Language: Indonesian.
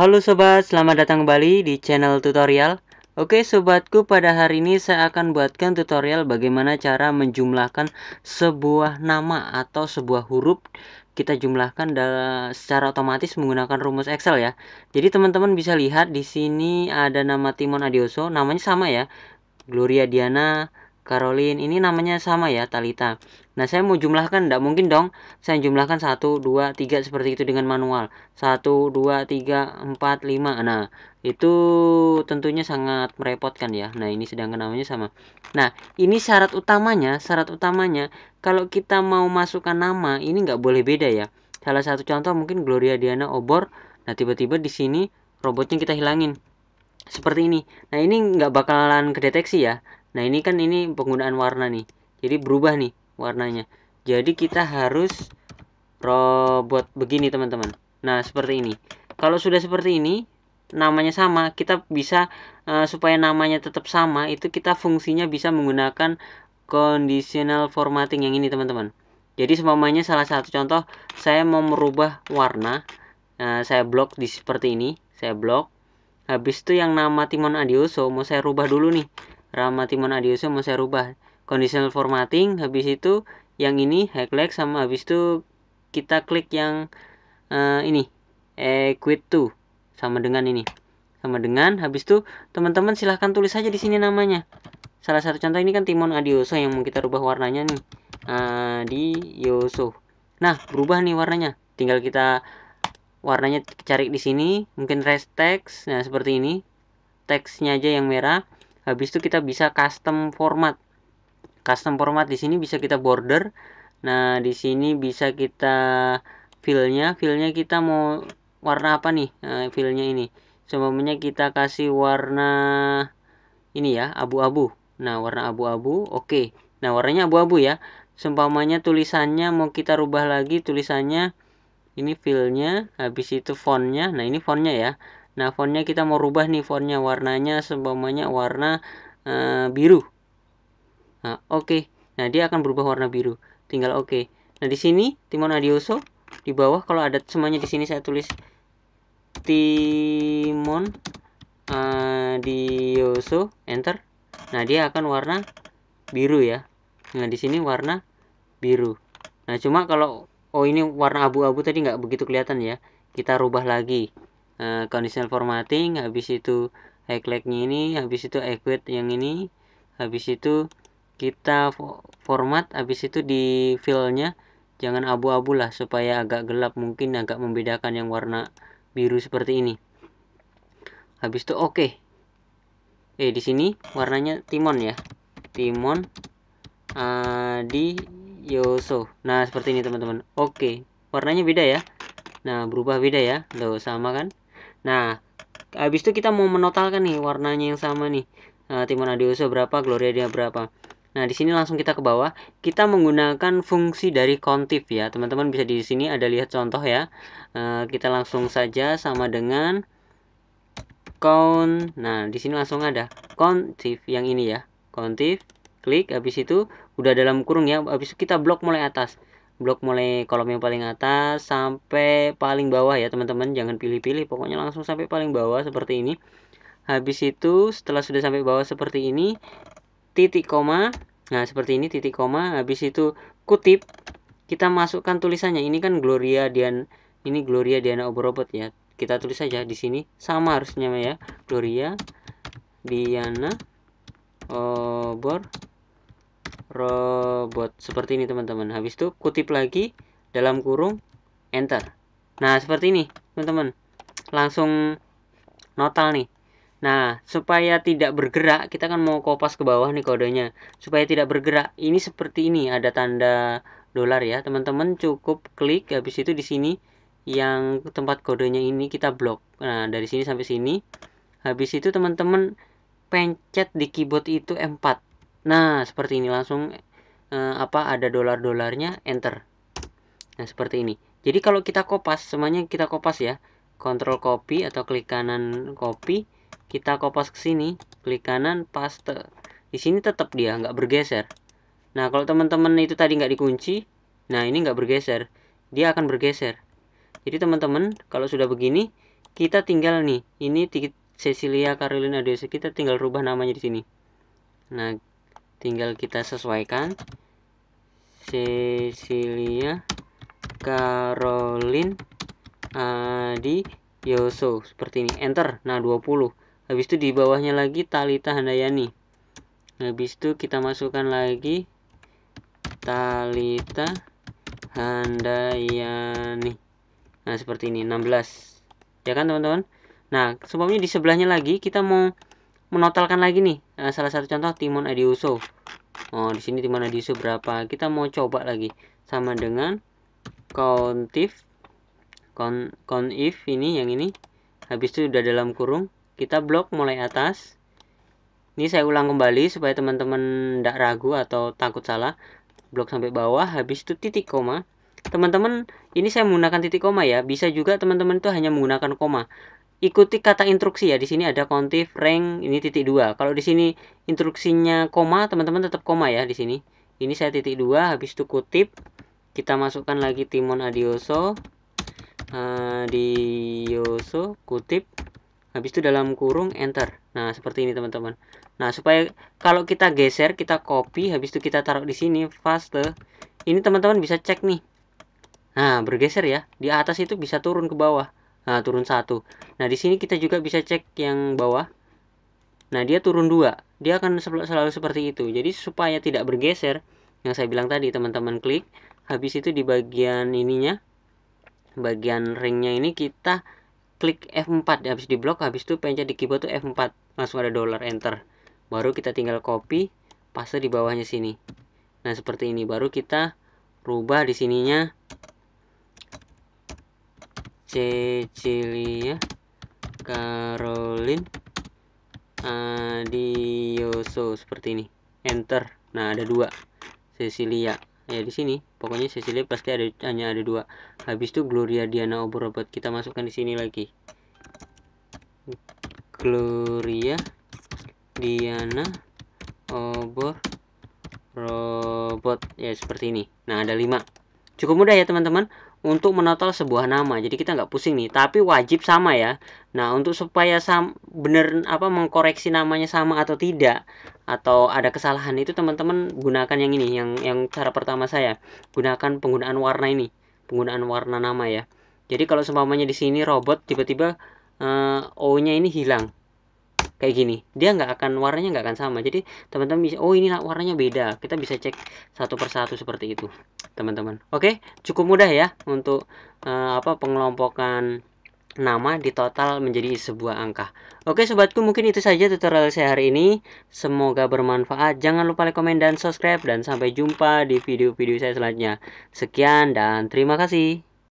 Halo sobat, selamat datang kembali di channel tutorial Oke sobatku, pada hari ini saya akan buatkan tutorial bagaimana cara menjumlahkan sebuah nama atau sebuah huruf Kita jumlahkan secara otomatis menggunakan rumus Excel ya Jadi teman-teman bisa lihat di sini ada nama Timon Adioso, namanya sama ya Gloria Diana, Caroline ini namanya sama ya Talita nah saya mau jumlahkan tidak mungkin dong saya jumlahkan satu, dua, tiga seperti itu dengan manual Satu, dua, tiga, empat, lima. nah itu tentunya sangat merepotkan ya nah ini sedangkan namanya sama nah ini syarat utamanya syarat utamanya kalau kita mau masukkan nama ini nggak boleh beda ya salah satu contoh mungkin Gloria Diana Obor nah tiba-tiba di sini robotnya kita hilangin seperti ini. Nah ini nggak bakalan kedeteksi ya nah ini kan ini penggunaan warna nih jadi berubah nih warnanya jadi kita harus robot begini teman-teman nah seperti ini kalau sudah seperti ini namanya sama kita bisa uh, supaya namanya tetap sama itu kita fungsinya bisa menggunakan conditional formatting yang ini teman-teman jadi semuanya salah satu contoh saya mau merubah warna uh, saya blok di seperti ini saya blok habis itu yang nama Timon Adioso mau saya rubah dulu nih Rama Timon Adioso mau saya rubah conditional formatting habis itu yang ini highlight sama habis itu kita klik yang uh, ini equate to sama dengan ini sama dengan habis itu teman-teman silahkan tulis aja di sini namanya salah satu contoh ini kan Timon Adioso yang mau kita rubah warnanya nih Adioso eh, nah berubah nih warnanya tinggal kita warnanya cari di sini mungkin rest text nah seperti ini teksnya aja yang merah habis itu kita bisa custom format custom format di sini bisa kita border nah di sini bisa kita fillnya fillnya kita mau warna apa nih nah, eh, fillnya ini semuanya kita kasih warna ini ya abu-abu nah warna abu-abu oke nah warnanya abu-abu ya seumpamanya tulisannya mau kita rubah lagi tulisannya ini fillnya habis itu fontnya nah ini fontnya ya nah fontnya kita mau rubah nih fontnya warnanya seumpamanya warna uh, biru nah oke okay. nah dia akan berubah warna biru tinggal oke okay. nah di sini Timon Adioso di bawah kalau ada semuanya di sini saya tulis Timon Adioso enter nah dia akan warna biru ya nah di sini warna biru nah cuma kalau oh ini warna abu-abu tadi nggak begitu kelihatan ya kita rubah lagi uh, conditional formatting habis itu highlightnya ini habis itu equate yang ini habis itu kita format habis itu di filenya jangan abu-abu lah supaya agak gelap mungkin agak membedakan yang warna biru seperti ini habis itu oke okay. eh di sini warnanya timon ya timon uh, di yoso nah seperti ini teman-teman oke okay. warnanya beda ya nah berubah beda ya loh sama kan nah habis itu kita mau menotalkan nih warnanya yang sama nih uh, eh, Timon Adioso berapa Gloria dia berapa Nah, di sini langsung kita ke bawah. Kita menggunakan fungsi dari kontif ya. Teman-teman bisa di sini ada lihat contoh ya. Eh, kita langsung saja sama dengan count. Nah, di sini langsung ada kontif yang ini ya. Kontif, klik habis itu udah dalam kurung ya. Habis itu kita blok mulai atas blok mulai kolom yang paling atas sampai paling bawah ya teman-teman jangan pilih-pilih pokoknya langsung sampai paling bawah seperti ini habis itu setelah sudah sampai bawah seperti ini titik koma nah seperti ini titik koma habis itu kutip kita masukkan tulisannya ini kan Gloria Dian ini Gloria Diana Obrobot ya kita tulis saja di sini sama harusnya ya Gloria Diana Obor robot seperti ini teman-teman habis itu kutip lagi dalam kurung enter nah seperti ini teman-teman langsung notal nih Nah, supaya tidak bergerak, kita kan mau kopas ke bawah nih kodenya. Supaya tidak bergerak, ini seperti ini, ada tanda dolar ya. Teman-teman cukup klik, habis itu di sini yang tempat kodenya ini kita blok. Nah, dari sini sampai sini. Habis itu teman-teman pencet di keyboard itu m Nah, seperti ini langsung eh, apa ada dolar-dolarnya enter. Nah, seperti ini. Jadi kalau kita kopas semuanya kita kopas ya. Control copy atau klik kanan copy, kita kopas ke sini, klik kanan paste. Di sini tetap dia nggak bergeser. Nah, kalau teman-teman itu tadi nggak dikunci, nah ini nggak bergeser. Dia akan bergeser. Jadi teman-teman, kalau sudah begini, kita tinggal nih, ini Cecilia Carolina Dewi kita tinggal rubah namanya di sini. Nah, tinggal kita sesuaikan Cecilia Caroline Adi Yoso seperti ini enter nah 20 habis itu di bawahnya lagi Talita Handayani habis itu kita masukkan lagi Talita Handayani nah seperti ini 16 ya kan teman-teman nah sebelumnya di sebelahnya lagi kita mau menotalkan lagi nih nah, salah satu contoh Timon Adiuso oh di sini Timon Adiuso berapa kita mau coba lagi sama dengan count if count if ini yang ini habis itu udah dalam kurung kita blok mulai atas ini saya ulang kembali supaya teman-teman tidak -teman ragu atau takut salah blok sampai bawah habis itu titik koma teman-teman ini saya menggunakan titik koma ya bisa juga teman-teman itu hanya menggunakan koma ikuti kata instruksi ya. Di sini ada kontif rank ini titik dua. Kalau di sini instruksinya koma, teman-teman tetap koma ya di sini. Ini saya titik dua, habis itu kutip. Kita masukkan lagi Timon Adioso. Eh, Adioso kutip. Habis itu dalam kurung enter. Nah, seperti ini teman-teman. Nah, supaya kalau kita geser, kita copy, habis itu kita taruh di sini faster Ini teman-teman bisa cek nih. Nah, bergeser ya. Di atas itu bisa turun ke bawah nah, turun satu nah di sini kita juga bisa cek yang bawah nah dia turun dua dia akan selalu seperti itu jadi supaya tidak bergeser yang saya bilang tadi teman-teman klik habis itu di bagian ininya bagian ringnya ini kita klik F4 habis di blok habis itu pencet di keyboard tuh F4 langsung ada dollar enter baru kita tinggal copy paste di bawahnya sini nah seperti ini baru kita rubah di sininya Cecilia ya. Caroline Adioso seperti ini enter nah ada dua Cecilia ya di sini pokoknya Cecilia pasti ada hanya ada dua habis itu Gloria Diana Oborobot kita masukkan di sini lagi Gloria Diana Obor Robot ya seperti ini nah ada lima Cukup mudah ya teman-teman untuk menata sebuah nama. Jadi kita nggak pusing nih, tapi wajib sama ya. Nah, untuk supaya sam bener apa mengkoreksi namanya sama atau tidak atau ada kesalahan itu teman-teman gunakan yang ini, yang yang cara pertama saya. Gunakan penggunaan warna ini, penggunaan warna nama ya. Jadi kalau seumpamanya di sini robot tiba-tiba uh, O-nya ini hilang kayak gini dia nggak akan warnanya nggak akan sama jadi teman-teman bisa oh ini warnanya beda kita bisa cek satu persatu seperti itu teman-teman oke cukup mudah ya untuk uh, apa pengelompokan nama di total menjadi sebuah angka. Oke sobatku mungkin itu saja tutorial saya hari ini. Semoga bermanfaat. Jangan lupa like, komen, dan subscribe. Dan sampai jumpa di video-video saya selanjutnya. Sekian dan terima kasih.